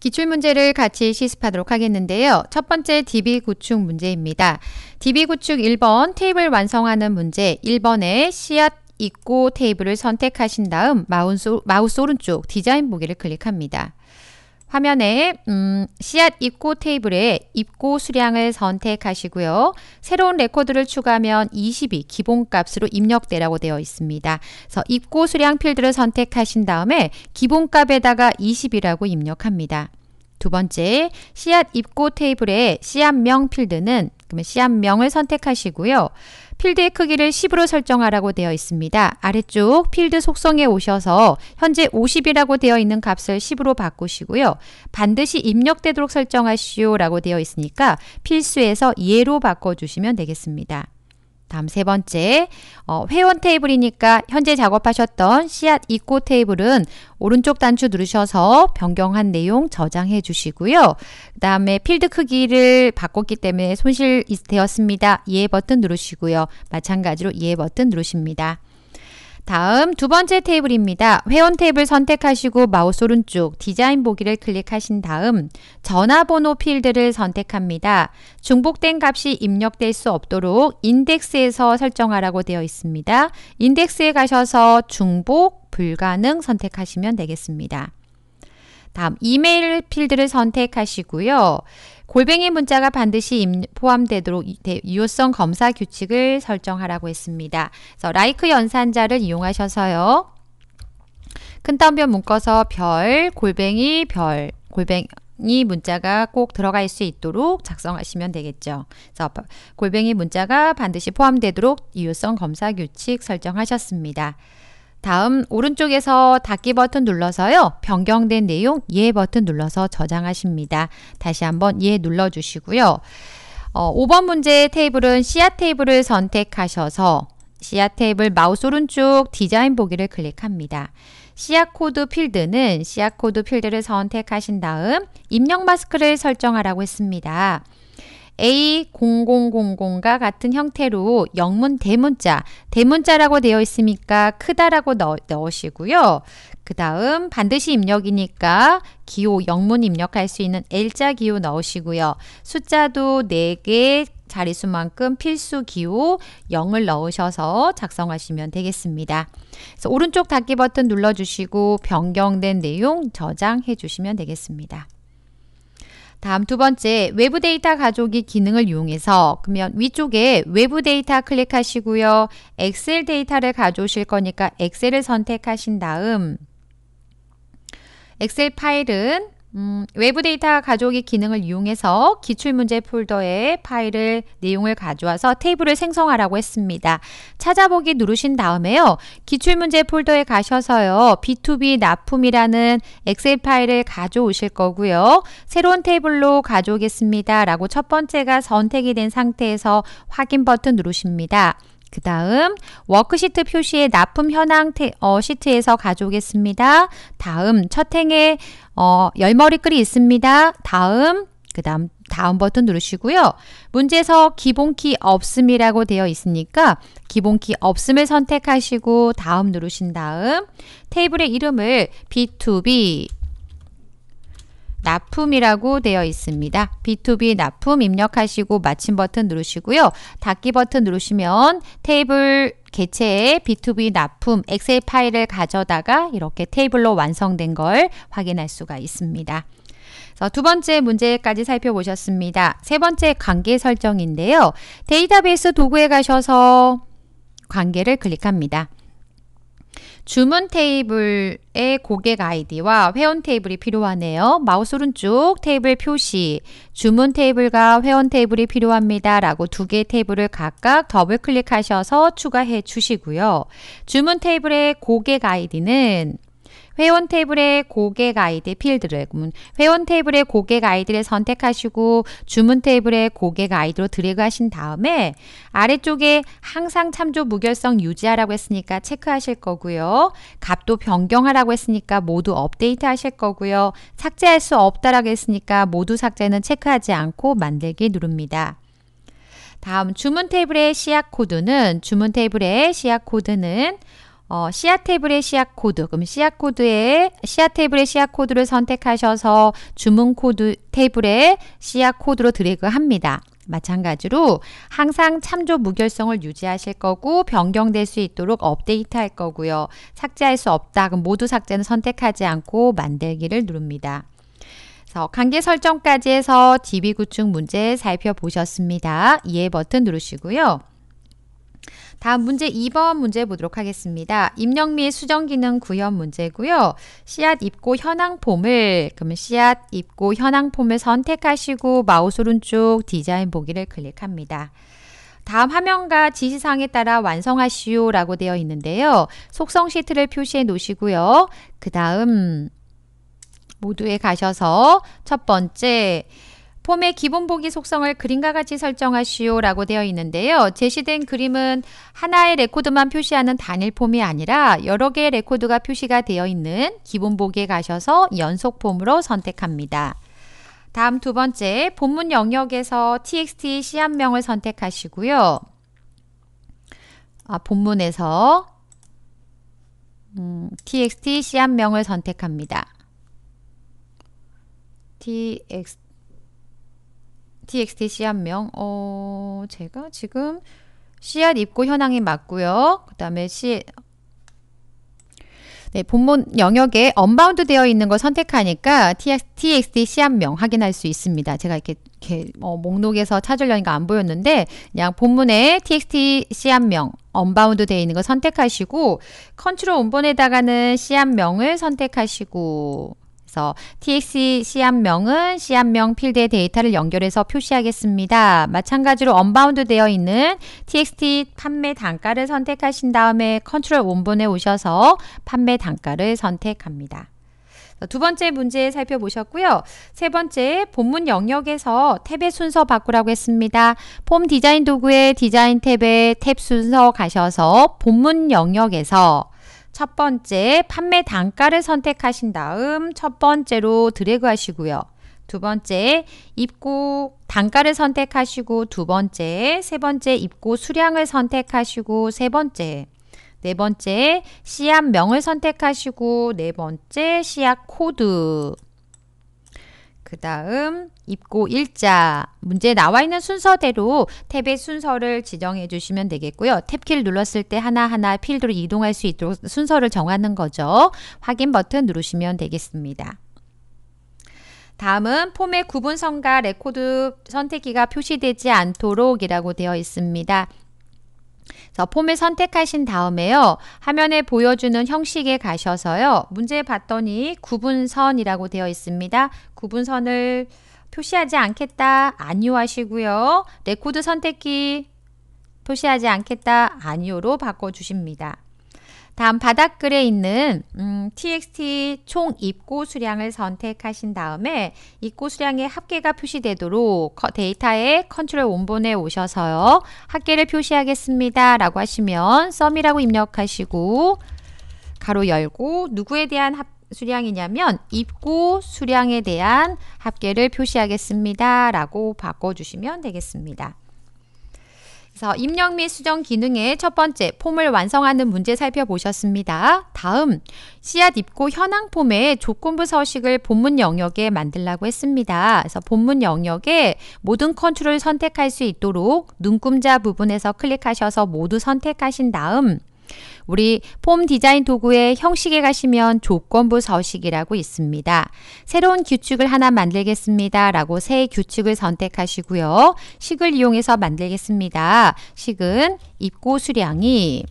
기출 문제를 같이 시습하도록 하겠는데요. 첫 번째 DB 구축 문제입니다. DB 구축 1번 테이블 완성하는 문제 1번에 씨앗 있고 테이블을 선택하신 다음 마우스, 마우스 오른쪽 디자인 보기를 클릭합니다. 화면에 음, 씨앗 입고 테이블에 입고 수량을 선택하시고요. 새로운 레코드를 추가하면 20이 기본값으로 입력되라고 되어 있습니다. 그래서 입고 수량 필드를 선택하신 다음에 기본값에다가 20이라고 입력합니다. 두 번째, 씨앗 입고 테이블에 씨앗명 필드는 그러면 씨앗명을 선택하시고요. 필드의 크기를 10으로 설정하라고 되어 있습니다. 아래쪽 필드 속성에 오셔서 현재 50이라고 되어 있는 값을 10으로 바꾸시고요. 반드시 입력되도록 설정하시오라고 되어 있으니까 필수에서 예로 바꿔주시면 되겠습니다. 다음 세 번째, 어, 회원 테이블이니까 현재 작업하셨던 씨앗 이코 테이블은 오른쪽 단추 누르셔서 변경한 내용 저장해 주시고요. 그 다음에 필드 크기를 바꿨기 때문에 손실 되었습니다. 이 예 버튼 누르시고요. 마찬가지로 이 예 버튼 누르십니다. 다음 두 번째 테이블입니다. 회원 탭을 선택하시고 마우스 오른쪽 디자인 보기를 클릭하신 다음 전화번호 필드를 선택합니다. 중복된 값이 입력될 수 없도록 인덱스에서 설정하라고 되어 있습니다. 인덱스에 가셔서 중복, 불가능 선택하시면 되겠습니다. 다음 이메일 필드를 선택하시고요. 골뱅이 문자가 반드시 포함되도록 유효성 검사 규칙을 설정하라고 했습니다. 그래서 라이크 연산자를 이용하셔서요. 큰 따옴표 묶어서 별, 골뱅이, 별, 골뱅이 문자가 꼭 들어갈 수 있도록 작성하시면 되겠죠. 그래서 골뱅이 문자가 반드시 포함되도록 이유성 검사 규칙 설정하셨습니다. 다음 오른쪽에서 닫기 버튼 눌러서요. 변경된 내용 예 버튼 눌러서 저장하십니다. 다시 한번 예 눌러주시고요. 어, 5번 문제 테이블은 씨앗 테이블을 선택하셔서 씨앗 테이블 마우스 오른쪽 디자인 보기를 클릭합니다. 씨앗 코드 필드는 씨앗 코드 필드를 선택하신 다음 입력 마스크를 설정하라고 했습니다. A0000과 같은 형태로 영문 대문자, 대문자라고 되어 있으니까 크다라고 넣, 넣으시고요. 그 다음 반드시 입력이니까 기호 영문 입력할 수 있는 L자 기호 넣으시고요. 숫자도 4개 자릿수만큼 필수 기호 0을 넣으셔서 작성하시면 되겠습니다. 오른쪽 닫기 버튼 눌러주시고 변경된 내용 저장해 주시면 되겠습니다. 다음 두 번째 외부 데이터 가족이기 기능을 이용해서 그러면 위쪽에 외부 데이터 클릭하시고요. 엑셀 데이터를 가져오실 거니까 엑셀을 선택하신 다음 엑셀 파일은 음, 외부 데이터 가져오기 기능을 이용해서 기출문제 폴더에 파일을 내용을 가져와서 테이블을 생성하라고 했습니다. 찾아보기 누르신 다음에요. 기출문제 폴더에 가셔서요. B2B 납품이라는 엑셀 파일을 가져오실 거고요. 새로운 테이블로 가져오겠습니다. 라고 첫 번째가 선택이 된 상태에서 확인 버튼 누르십니다. 그 다음 워크시트 표시의 납품 현황 태, 어, 시트에서 가져오겠습니다. 다음 첫 행에 어, 열머리글이 있습니다. 다음 그 다음 다음 버튼 누르시고요. 문제에서 기본키 없음이라고 되어 있으니까 기본키 없음을 선택하시고 다음 누르신 다음 테이블의 이름을 B2B 납품이라고 되어 있습니다. B2B 납품 입력하시고 마침 버튼 누르시고요. 닫기 버튼 누르시면 테이블 개체의 B2B 납품 엑셀 파일을 가져다가 이렇게 테이블로 완성된 걸 확인할 수가 있습니다. 두 번째 문제까지 살펴보셨습니다. 세 번째 관계 설정인데요. 데이터베이스 도구에 가셔서 관계를 클릭합니다. 주문 테이블의 고객 아이디와 회원 테이블이 필요하네요. 마우스 오른쪽 테이블 표시, 주문 테이블과 회원 테이블이 필요합니다. 라고 두 개의 테이블을 각각 더블 클릭하셔서 추가해 주시고요. 주문 테이블의 고객 아이디는 회원 테이블의 고객 아이디 필드를 음, 회원 테이블의 고객 아이디를 선택하시고 주문 테이블의 고객 아이디로 드래그 하신 다음에 아래쪽에 항상 참조 무결성 유지하라고 했으니까 체크하실 거고요. 값도 변경하라고 했으니까 모두 업데이트 하실 거고요. 삭제할 수 없다라고 했으니까 모두 삭제는 체크하지 않고 만들기 누릅니다. 다음 주문 테이블의 시약 코드는 주문 테이블의 시약 코드는 어, 씨앗 테이블의 씨앗 코드, 그럼 씨앗 코드에 씨앗 테이블의 씨앗 코드를 선택하셔서 주문 코드 테이블에 씨앗 코드로 드래그합니다. 마찬가지로 항상 참조 무결성을 유지하실 거고 변경될 수 있도록 업데이트할 거고요. 삭제할 수 없다. 그럼 모두 삭제는 선택하지 않고 만들기를 누릅니다. 그래서 관계 설정까지 해서 DB 구축 문제 살펴보셨습니다. 이해 버튼 누르시고요. 다음 문제 2번 문제 보도록 하겠습니다. 입력 및 수정 기능 구현 문제고요. 씨앗 입고 현황 폼을 그러면 씨앗 입고 현황 폼을 선택하시고 마우스 오른쪽 디자인 보기를 클릭합니다. 다음 화면과 지시사항에 따라 완성하시오 라고 되어 있는데요. 속성 시트를 표시해 놓으시고요. 그 다음 모두에 가셔서 첫 번째 폼의 기본 보기 속성을 그림과 같이 설정하시오 라고 되어 있는데요. 제시된 그림은 하나의 레코드만 표시하는 단일 폼이 아니라 여러 개의 레코드가 표시가 되어 있는 기본 보기에 가셔서 연속 폼으로 선택합니다. 다음 두 번째, 본문 영역에서 txt 시한명을 선택하시고요. 아, 본문에서 음, txt 시한명을 선택합니다. txt txt 씨한명 어, 제가 지금 씨앗 입고 현황이 맞고요. 그 다음에 씨 네, 본문 영역에 언바운드 되어 있는 걸 선택하니까 txt 씨앗명 확인할 수 있습니다. 제가 이렇게, 이렇게 어, 목록에서 찾으려니까 안 보였는데 그냥 본문에 txt 씨앗명 언바운드 되어 있는 거 선택하시고 컨트롤 원본에다가는 씨앗명을 선택하시고 그래서 TX 씨앗명은 시앗명필드의 데이터를 연결해서 표시하겠습니다. 마찬가지로 언바운드 되어 있는 TXT 판매 단가를 선택하신 다음에 컨트롤 원본에 오셔서 판매 단가를 선택합니다. 두 번째 문제 살펴보셨고요. 세 번째 본문 영역에서 탭의 순서 바꾸라고 했습니다. 폼 디자인 도구의 디자인 탭에 탭 순서 가셔서 본문 영역에서 첫 번째 판매 단가를 선택하신 다음 첫 번째로 드래그 하시고요. 두 번째 입고 단가를 선택하시고 두 번째, 세 번째 입고 수량을 선택하시고 세 번째 네 번째 씨앗명을 선택하시고 네 번째 씨앗 코드 그 다음 입고 일자 문제 나와 있는 순서대로 탭의 순서를 지정해 주시면 되겠고요. 탭키를 눌렀을 때 하나하나 필드로 이동할 수 있도록 순서를 정하는 거죠. 확인 버튼 누르시면 되겠습니다. 다음은 폼의 구분선과 레코드 선택기가 표시되지 않도록 이라고 되어 있습니다. 자, 폼을 선택하신 다음에요. 화면에 보여주는 형식에 가셔서요. 문제 봤더니 구분선이라고 되어 있습니다. 구분선을 표시하지 않겠다. 아니요 하시고요. 레코드 선택기 표시하지 않겠다. 아니요로 바꿔 주십니다. 다음 바닥글에 있는 음, txt 총 입고 수량을 선택하신 다음에 입고 수량의 합계가 표시되도록 데이터의 컨트롤 원본에 오셔서요. 합계를 표시하겠습니다. 라고 하시면 썸이라고 입력하시고 가로 열고 누구에 대한 합 수량이냐면 입고 수량에 대한 합계를 표시하겠습니다. 라고 바꿔주시면 되겠습니다. 그래서 입력 및 수정 기능의 첫 번째 폼을 완성하는 문제 살펴보셨습니다. 다음 씨앗 입고 현황 폼의 조건부 서식을 본문 영역에 만들라고 했습니다. 그래서 본문 영역에 모든 컨트롤 선택할 수 있도록 눈금자 부분에서 클릭하셔서 모두 선택하신 다음 우리 폼 디자인 도구의 형식에 가시면 조건부 서식이라고 있습니다. 새로운 규칙을 하나 만들겠습니다. 라고 새 규칙을 선택하시고요. 식을 이용해서 만들겠습니다. 식은 입고 수량이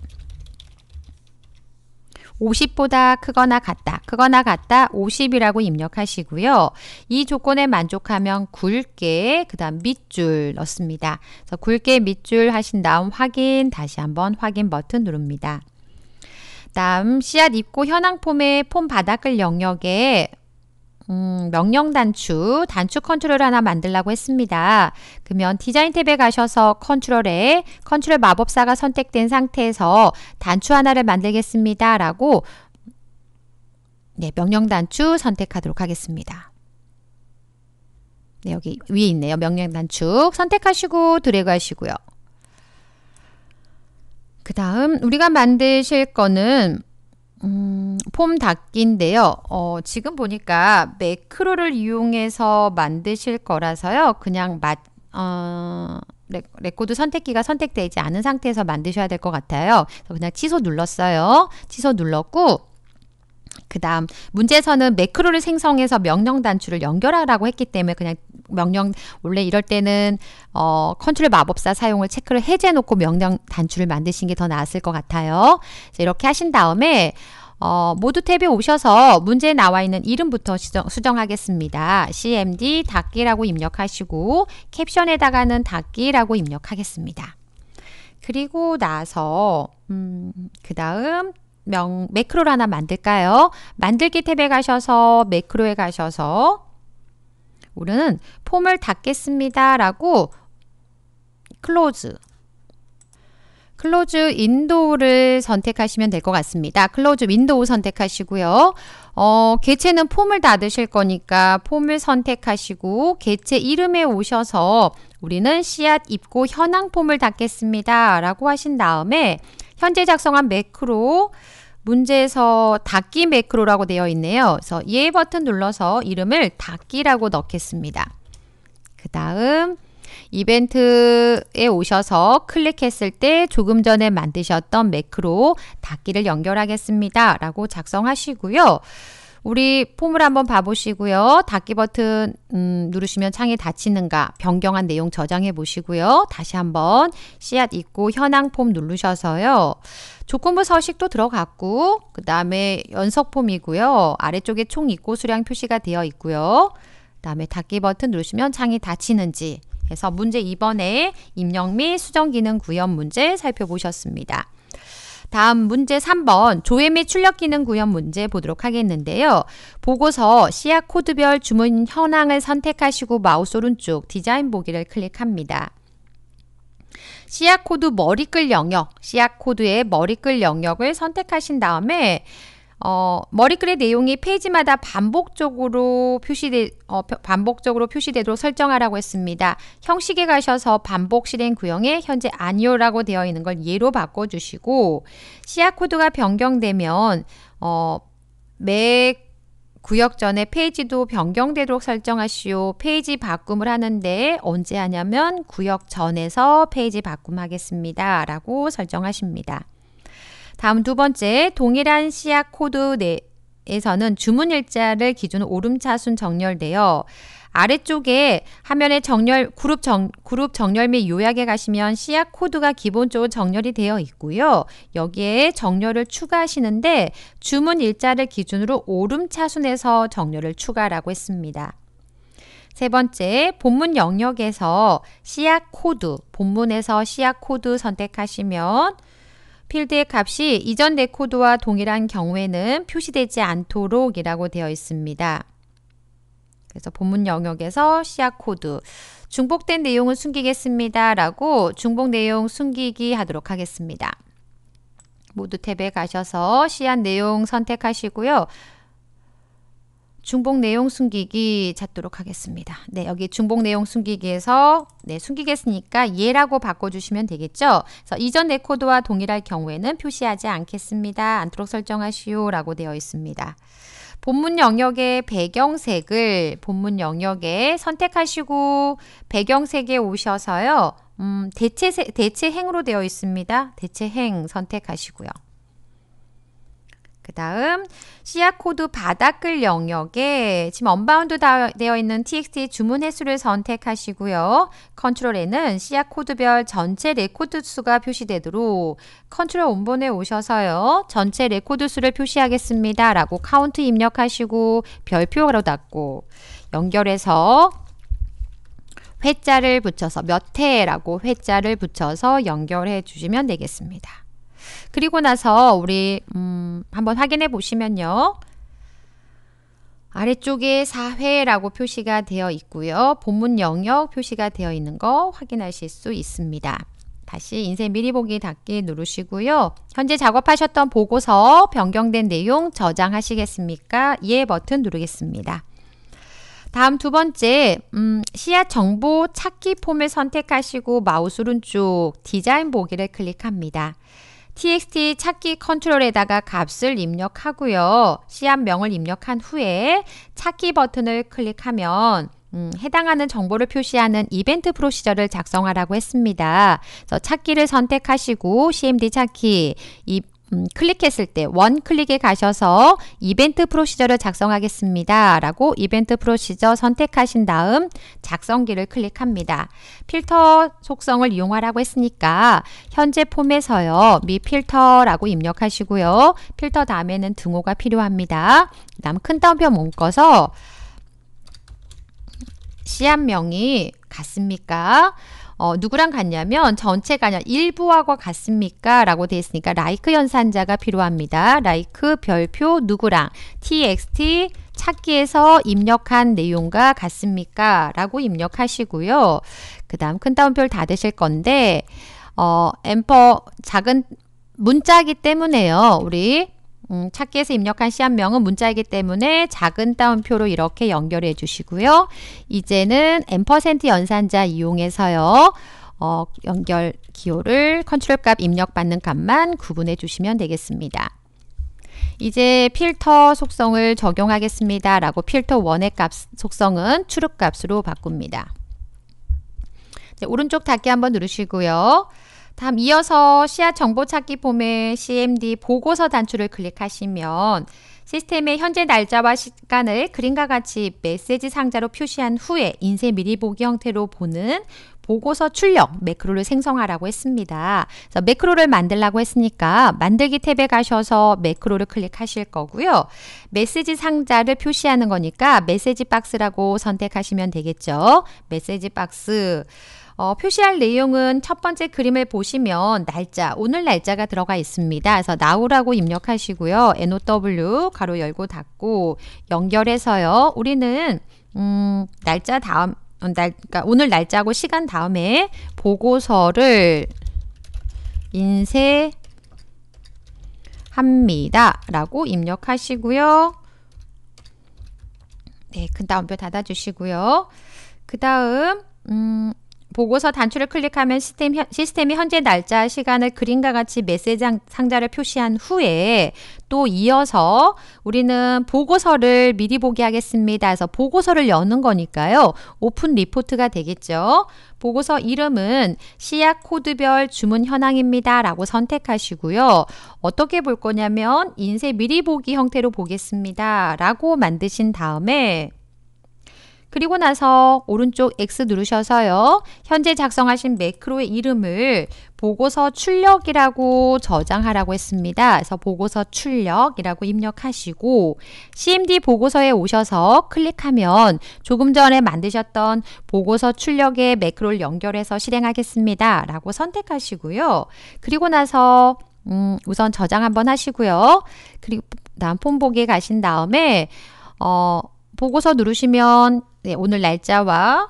50보다 크거나 같다, 크거나 같다 50이라고 입력하시고요. 이 조건에 만족하면 굵게 그 다음 밑줄 넣습니다. 그래서 굵게 밑줄 하신 다음 확인, 다시 한번 확인 버튼 누릅니다. 다음 씨앗 입고 현황 폼의 폼 바닥을 영역에 음, 명령 단추, 단추 컨트롤 하나 만들라고 했습니다. 그러면 디자인 탭에 가셔서 컨트롤에 컨트롤 마법사가 선택된 상태에서 단추 하나를 만들겠습니다. 라고 네, 명령 단추 선택하도록 하겠습니다. 네, 여기 위에 있네요. 명령 단축 선택하시고 드래그 하시고요. 그 다음 우리가 만드실 거는 음, 폼 닫기인데요. 어, 지금 보니까 매크로를 이용해서 만드실 거라서요. 그냥 맛, 어, 레코드 선택기가 선택되지 않은 상태에서 만드셔야 될 것 같아요. 그냥 취소 눌렀어요. 취소 눌렀고 그 다음 문제에서는 매크로를 생성해서 명령 단추를 연결하라고 했기 때문에 그냥 명령 원래 이럴 때는 어, 컨트롤 마법사 사용을 체크를 해제해 놓고 명령 단추를 만드신 게 더 나았을 것 같아요. 이렇게 하신 다음에 어, 모두 탭에 오셔서 문제에 나와 있는 이름부터 수정, 하겠습니다 CMD 닫기라고 입력하시고 캡션에다가는 닫기라고 입력하겠습니다. 그리고 나서 음, 그 다음 명, 매크로를 하나 만들까요? 만들기 탭에 가셔서 매크로에 가셔서 우리는 폼을 닫겠습니다. 라고 close 클로즈 윈도우를 선택하시면 될 것 같습니다. 클로즈 윈도우 선택하시고요. 어, 개체는 폼을 닫으실 거니까 폼을 선택하시고 개체 이름에 오셔서 우리는 씨앗 입고 현황 폼을 닫겠습니다. 라고 하신 다음에 현재 작성한 매크로 문제에서 닫기 매크로라고 되어 있네요. 그래서 예 버튼 눌러서 이름을 닫기라고 넣겠습니다. 그 다음 이벤트에 오셔서 클릭했을 때 조금 전에 만드셨던 매크로 닫기를 연결하겠습니다. 라고 작성하시고요. 우리 폼을 한번 봐보시고요. 닫기 버튼 음, 누르시면 창이 닫히는가 변경한 내용 저장해 보시고요. 다시 한번 씨앗 입고 현황 폼 누르셔서요. 조건부 서식도 들어갔고 그 다음에 연속폼이고요 아래쪽에 총 입고 수량 표시가 되어 있고요. 그 다음에 닫기 버튼 누르시면 창이 닫히는지 해서 문제 2번에 입력 및 수정기능 구현 문제 살펴보셨습니다. 다음 문제 3번 조회 및 출력 기능 구현 문제 보도록 하겠는데요. 보고서 시약 코드별 주문 현황을 선택하시고 마우스 오른쪽 디자인 보기를 클릭합니다. 씨앗 코드 머리끌 영역, 씨앗 코드의 머리끌 영역을 선택하신 다음에 어, 머리글의 내용이 페이지마다 반복적으로 표시되 어, 반복적으로 표시되도록 설정하라고 했습니다. 형식에 가셔서 반복 실행 구형에 현재 아니오라고 되어 있는 걸 예로 바꿔 주시고 씨앗 코드가 변경되면 어, 맥 구역 전에 페이지도 변경되도록 설정하시오. 페이지 바꿈을 하는데 언제 하냐면 구역 전에서 페이지 바꿈 하겠습니다. 라고 설정하십니다. 다음 두 번째, 동일한 시약 코드 내 에서는 주문 일자를 기준 오름차순 정렬되어 아래쪽에 화면에 정렬 그룹 정 그룹 정렬 및 요약에 가시면 시약 코드가 기본적으로 정렬이 되어 있고요. 여기에 정렬을 추가하시는데 주문 일자를 기준으로 오름차순에서 정렬을 추가라고 했습니다. 세 번째, 본문 영역에서 시약 코드, 본문에서 시약 코드 선택하시면 필드의 값이 이전 데코드와 동일한 경우에는 표시되지 않도록이라고 되어 있습니다. 그래서 본문 영역에서 시약 코드 중복된 내용은 숨기겠습니다. 라고 중복 내용 숨기기 하도록 하겠습니다. 모두 탭에 가셔서 시한 내용 선택하시고요. 중복 내용 숨기기 찾도록 하겠습니다. 네, 여기 중복 내용 숨기기에서 네, 숨기겠으니까 예라고 바꿔주시면 되겠죠. 그래서 이전 내 코드와 동일할 경우에는 표시하지 않겠습니다. 않도록 설정하시오 라고 되어 있습니다. 본문 영역의 배경색을 본문 영역에 선택하시고 배경색에 오셔서요. 음, 대체색, 대체행으로 되어 있습니다. 대체행 선택하시고요. 그 다음 시야 코드 바닥글 영역에 지금 언바운드 되어 있는 txt 주문 횟수를 선택하시고요. 컨트롤 N은 씨앗 코드별 전체 레코드 수가 표시되도록 컨트롤 원본에 오셔서요. 전체 레코드 수를 표시하겠습니다. 라고 카운트 입력하시고 별표로 닫고 연결해서 회자를 붙여서 몇 회라고 회자를 붙여서 연결해 주시면 되겠습니다. 그리고 나서 우리 음, 한번 확인해 보시면요. 아래쪽에 사회라고 표시가 되어 있고요. 본문 영역 표시가 되어 있는 거 확인하실 수 있습니다. 다시 인쇄 미리 보기 닫기 누르시고요. 현재 작업하셨던 보고서 변경된 내용 저장하시겠습니까? 예 버튼 누르겠습니다. 다음 두 번째, 음, 씨앗 정보 찾기 폼을 선택하시고 마우스 오른쪽 디자인 보기를 클릭합니다. txt 찾기 컨트롤에다가 값을 입력하고요. 씨앗명을 입력한 후에 찾기 버튼을 클릭하면 음, 해당하는 정보를 표시하는 이벤트 프로시저를 작성하라고 했습니다. 찾기를 선택하시고 cmd 찾기, 이, 음, 클릭했을 때 원클릭에 가셔서 이벤트 프로시저를 작성하겠습니다. 라고 이벤트 프로시저 선택하신 다음 작성기를 클릭합니다. 필터 속성을 이용하라고 했으니까 현재 폼에서요. 미 필터라고 입력하시고요. 필터 다음에는 등호가 필요합니다. 그 다음 큰따옴표 묶어서 씨앗명이 같습니까? 어, 누구랑 같냐면 전체가 아니라 일부하고 같습니까? 라고 되어 있으니까 라이크 연산자가 필요합니다. 라이크 별표 누구랑 txt 찾기에서 입력한 내용과 같습니까? 라고 입력하시고요. 그 다음 큰 따옴표를 닫으실 건데 어, 엠퍼 작은 문자기 이 때문에요. 우리 음, 찾기에서 입력한 시앗명은 문자이기 때문에 작은 따옴표로 이렇게 연결해 주시고요. 이제는 n% 연산자 이용해서요. 어, 연결 기호를 컨트롤 값 입력받는 값만 구분해 주시면 되겠습니다. 이제 필터 속성을 적용하겠습니다. 라고 필터 1의 값 속성은 출입 값으로 바꿉니다. 네, 오른쪽 닫기 한번 누르시고요. 다음 이어서 씨앗 정보 찾기 폼의 CMD 보고서 단추를 클릭하시면 시스템의 현재 날짜와 시간을 그림과 같이 메시지 상자로 표시한 후에 인쇄 미리 보기 형태로 보는 보고서 출력 매크로를 생성하라고 했습니다. 그래서 매크로를 만들라고 했으니까 만들기 탭에 가셔서 매크로를 클릭하실 거고요. 메시지 상자를 표시하는 거니까 메시지 박스라고 선택하시면 되겠죠. 메시지 박스. 어, 표시할 내용은 첫 번째 그림을 보시면 날짜, 오늘 날짜가 들어가 있습니다. 그래서 now라고 입력하시고요. now 가로 열고 닫고 연결해서요. 우리는 음, 날짜 다음 어, 날, 그러니까 오늘 날짜하고 시간 다음에 보고서를 인쇄합니다. 라고 입력하시고요. 네, 그 다음표 닫아주시고요. 그 다음, 음, 보고서 단추를 클릭하면 시스템, 시스템이 현재 날짜, 시간을 그림과 같이 메시지 상자를 표시한 후에 또 이어서 우리는 보고서를 미리 보기 하겠습니다. 그래서 보고서를 여는 거니까요. 오픈 리포트가 되겠죠. 보고서 이름은 시약 코드별 주문 현황입니다. 라고 선택하시고요. 어떻게 볼 거냐면 인쇄 미리 보기 형태로 보겠습니다. 라고 만드신 다음에 그리고 나서 오른쪽 X 누르셔서요. 현재 작성하신 매크로의 이름을 보고서 출력이라고 저장하라고 했습니다. 그래서 보고서 출력이라고 입력하시고 CMD 보고서에 오셔서 클릭하면 조금 전에 만드셨던 보고서 출력에 매크로를 연결해서 실행하겠습니다. 라고 선택하시고요. 그리고 나서 음, 우선 저장 한번 하시고요. 그리고 다음 폼 보기에 가신 다음에 어, 보고서 누르시면 네, 오늘 날짜와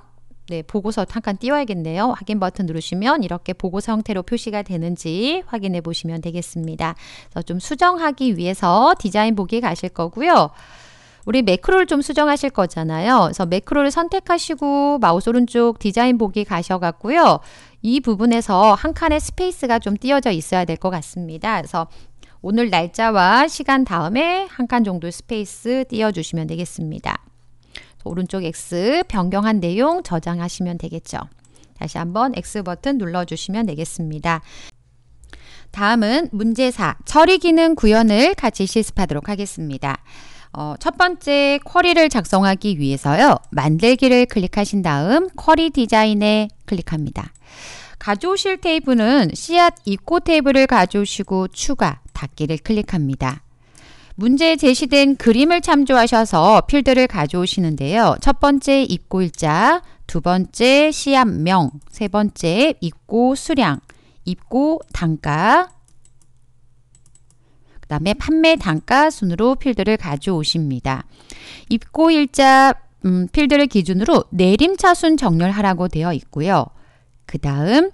네, 보고서 잠깐 띄워야겠네요. 확인 버튼 누르시면 이렇게 보고서 형태로 표시가 되는지 확인해 보시면 되겠습니다. 그래서 좀 수정하기 위해서 디자인 보기 가실 거고요. 우리 매크로를 좀 수정하실 거잖아요. 그래서 매크로를 선택하시고 마우스 오른쪽 디자인 보기 가셔갖고요. 이 부분에서 한 칸의 스페이스가 좀 띄어져 있어야 될 것 같습니다. 그래서 오늘 날짜와 시간 다음에 한 칸 정도 스페이스 띄워주시면 되겠습니다. 오른쪽 X 변경한 내용 저장하시면 되겠죠. 다시 한번 X 버튼 눌러주시면 되겠습니다. 다음은 문제 4. 처리 기능 구현을 같이 실습하도록 하겠습니다. 어, 첫 번째 쿼리를 작성하기 위해서요. 만들기를 클릭하신 다음 쿼리 디자인에 클릭합니다. 가져오실 테이블은 씨앗 입고 테이블을 가져오시고 추가, 닫기를 클릭합니다. 문제에 제시된 그림을 참조하셔서 필드를 가져오시는데요. 첫 번째 입고일자, 두 번째 시합명, 세 번째 입고 수량, 입고 단가, 그 다음에 판매 단가 순으로 필드를 가져오십니다. 입고일자 음, 필드를 기준으로 내림차순 정렬하라고 되어 있고요. 그 다음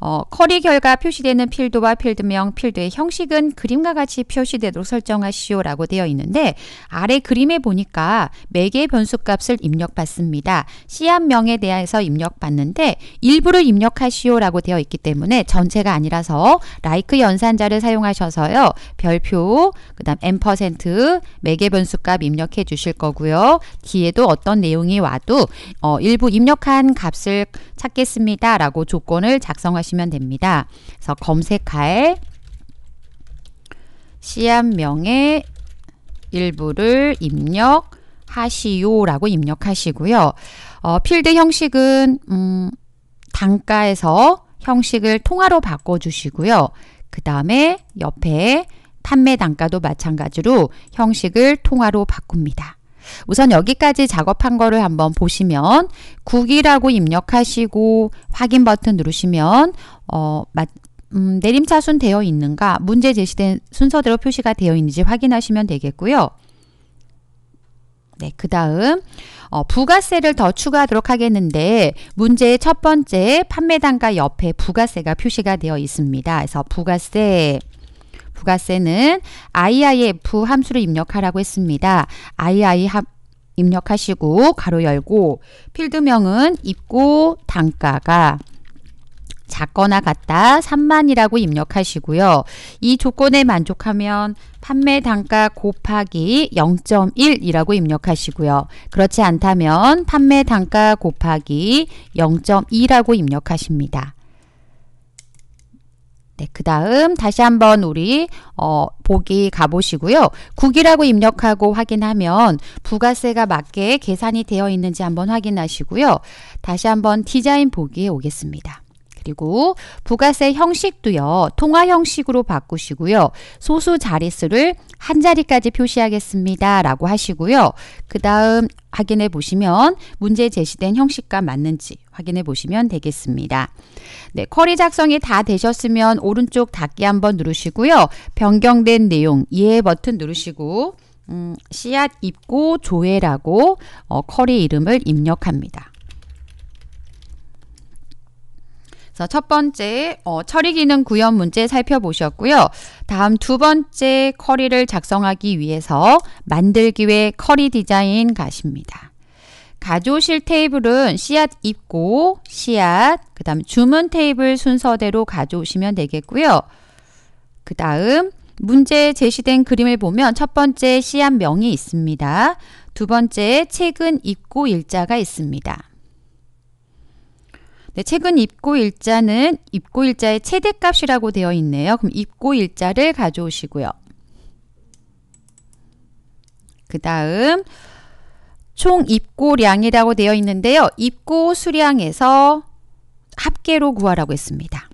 어, 커리 결과 표시되는 필드와 필드명, 필드의 형식은 그림과 같이 표시되도록 설정하시오라고 되어 있는데 아래 그림에 보니까 매개 네 변수값을 입력받습니다. 시앗명에 대해서 입력받는데 일부를 입력하시오라고 되어 있기 때문에 전체가 아니라서 라이크 연산자를 사용하셔서요. 별표, 그 다음 n%, 매개 네 변수값 입력해 주실 거고요. 뒤에도 어떤 내용이 와도 어, 일부 입력한 값을 찾겠습니다. 라고 조건을 작성하시 보시면 됩니다. 그래서 검색할 시앗명의 일부를 입력하시오라고 입력하시고요. 어, 필드 형식은 음, 단가에서 형식을 통화로 바꿔주시고요. 그 다음에 옆에 판매 단가도 마찬가지로 형식을 통화로 바꿉니다. 우선 여기까지 작업한 거를 한번 보시면 국이라고 입력하시고 확인 버튼 누르시면 어, 맞, 음, 내림차순 되어 있는가 문제 제시된 순서대로 표시가 되어 있는지 확인하시면 되겠고요. 네, 그 다음 어, 부가세를 더 추가하도록 하겠는데 문제의 첫 번째 판매단가 옆에 부가세가 표시가 되어 있습니다. 그래서 부가세 부가세는 IIF 함수를 입력하라고 했습니다. II 함 입력하시고 가로 열고 필드명은 입고 단가가 작거나 같다 3만이라고 입력하시고요. 이 조건에 만족하면 판매 단가 곱하기 0.1이라고 입력하시고요. 그렇지 않다면 판매 단가 곱하기 0.2라고 입력하십니다. 네, 그 다음 다시 한번 우리 어, 보기 가보시고요. 9이라고 입력하고 확인하면 부가세가 맞게 계산이 되어 있는지 한번 확인하시고요. 다시 한번 디자인 보기에 오겠습니다. 그리고 부가세 형식도요. 통화 형식으로 바꾸시고요. 소수 자릿수를 한 자리까지 표시하겠습니다. 라고 하시고요. 그 다음 확인해 보시면 문제 제시된 형식과 맞는지 확인해 보시면 되겠습니다. 네, 쿼리 작성이 다 되셨으면 오른쪽 닫기 한번 누르시고요. 변경된 내용 이해 예 버튼 누르시고 음, 씨앗 입고 조회라고 어, 쿼리 이름을 입력합니다. 첫 번째 어, 처리 기능 구현 문제 살펴보셨고요. 다음 두 번째 커리를 작성하기 위해서 만들기 의 커리 디자인 가십니다. 가져오실 테이블은 씨앗 입고 씨앗 그 다음 주문 테이블 순서대로 가져오시면 되겠고요. 그 다음 문제에 제시된 그림을 보면 첫 번째 씨앗 명이 있습니다. 두 번째 책은 입고 일자가 있습니다. 네, 최근 입고일자는 입고일자의 최대값이라고 되어 있네요. 그럼 입고일자를 가져오시고요. 그 다음 총 입고량이라고 되어 있는데요. 입고 수량에서 합계로 구하라고 했습니다.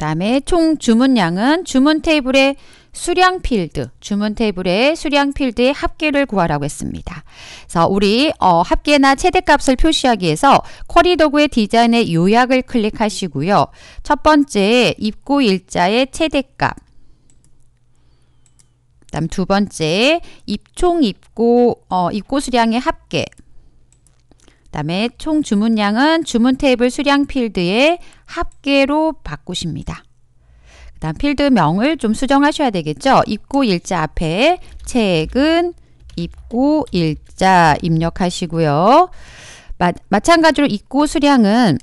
다음에 총 주문량은 주문 테이블의 수량 필드, 주문 테이블의 수량 필드의 합계를 구하라고 했습니다. 그래서 우리 어, 합계나 최대값을 표시하기 위해서 쿼리 도구의 디자인의 요약을 클릭하시고요. 첫 번째 입고 일자의 최대값 다음 두 번째 입총 입고 어, 입고 수량의 합계 다음에 총 주문량은 주문 테이블 수량 필드의 합계로 바꾸십니다. 그 다음 필드명을 좀 수정하셔야 되겠죠. 입고 일자 앞에 책은 입고 일자 입력하시고요. 마, 마찬가지로 입고 수량은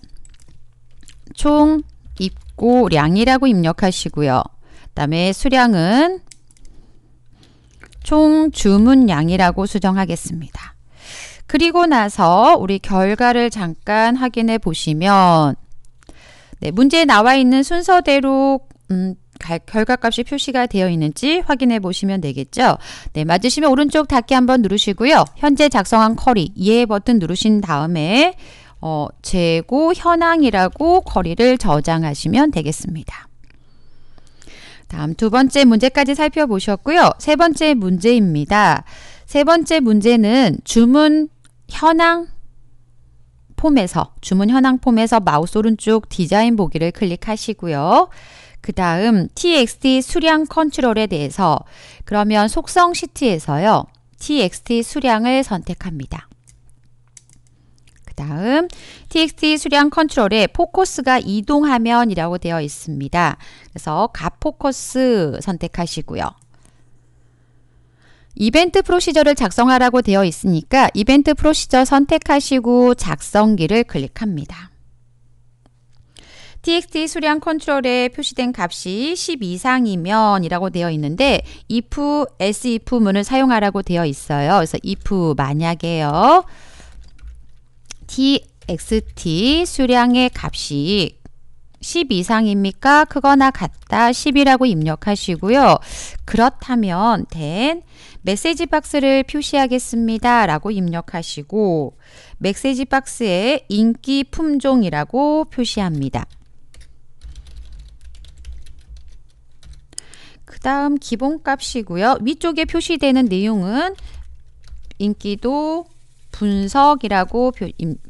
총 입고량이라고 입력하시고요. 그 다음에 수량은 총 주문량이라고 수정하겠습니다. 그리고 나서 우리 결과를 잠깐 확인해 보시면 네, 문제에 나와 있는 순서대로 음, 결과값이 표시가 되어 있는지 확인해 보시면 되겠죠. 네, 맞으시면 오른쪽 닫기 한번 누르시고요. 현재 작성한 커리 예 버튼 누르신 다음에 어, 재고 현황이라고 커리를 저장하시면 되겠습니다. 다음 두 번째 문제까지 살펴보셨고요. 세 번째 문제입니다. 세 번째 문제는 주문 현황 폼에서 주문 현황 폼에서 마우스 오른쪽 디자인 보기를 클릭하시고요. 그 다음 txt 수량 컨트롤에 대해서 그러면 속성 시트에서요. txt 수량을 선택합니다. 그 다음 txt 수량 컨트롤에 포커스가 이동하면이라고 되어 있습니다. 그래서 가 포커스 선택하시고요. 이벤트 프로시저를 작성하라고 되어 있으니까 이벤트 프로시저 선택하시고 작성기를 클릭합니다. txt 수량 컨트롤에 표시된 값이 10 이상이면 이라고 되어 있는데 if, s if 문을 사용하라고 되어 있어요. 그래서 if 만약에요. txt 수량의 값이 10 이상입니까? 크거나 같다 10이라고 입력하시고요. 그렇다면 then 메시지 박스를 표시하겠습니다. 라고 입력하시고 메시지 박스에 인기 품종이라고 표시합니다. 그 다음 기본값이고요. 위쪽에 표시되는 내용은 인기도 분석이라고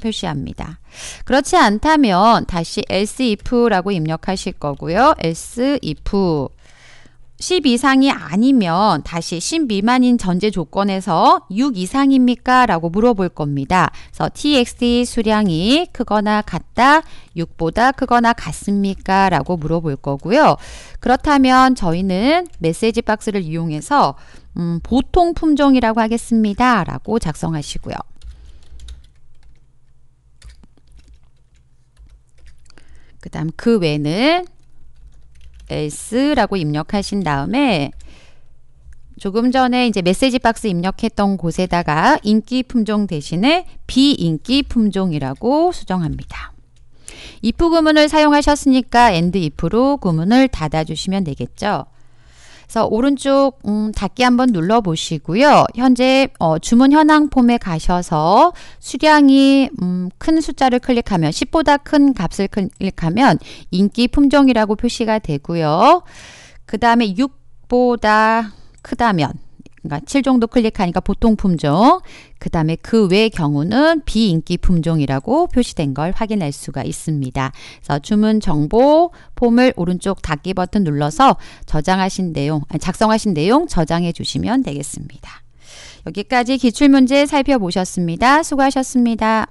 표시합니다. 그렇지 않다면 다시 else if라고 입력하실 거고요. else if 10 이상이 아니면 다시 10 미만인 전제 조건에서 6 이상입니까? 라고 물어볼 겁니다. 그래서 txt 수량이 크거나 같다, 6보다 크거나 같습니까? 라고 물어볼 거고요. 그렇다면 저희는 메시지 박스를 이용해서 음, 보통 품종이라고 하겠습니다. 라고 작성하시고요. 그 다음 그 외는 s라고 입력하신 다음에 조금 전에 이제 메시지 박스 입력했던 곳에다가 인기 품종 대신에 비인기 품종이라고 수정합니다. if 구문을 사용하셨으니까 and if로 구문을 닫아주시면 되겠죠. 그래서 오른쪽 음, 닫기 한번 눌러 보시고요. 현재 어, 주문 현황 폼에 가셔서 수량이 음, 큰 숫자를 클릭하면 10보다 큰 값을 클릭하면 인기 품종이라고 표시가 되고요. 그 다음에 6보다 크다면 그러니까 7 정도 클릭하니까 보통 품종, 그 다음에 그 외 경우는 비인기 품종이라고 표시된 걸 확인할 수가 있습니다. 그래서 주문 정보 폼을 오른쪽 닫기 버튼 눌러서 저장하신 내용, 작성하신 내용 저장해 주시면 되겠습니다. 여기까지 기출문제 살펴보셨습니다. 수고하셨습니다.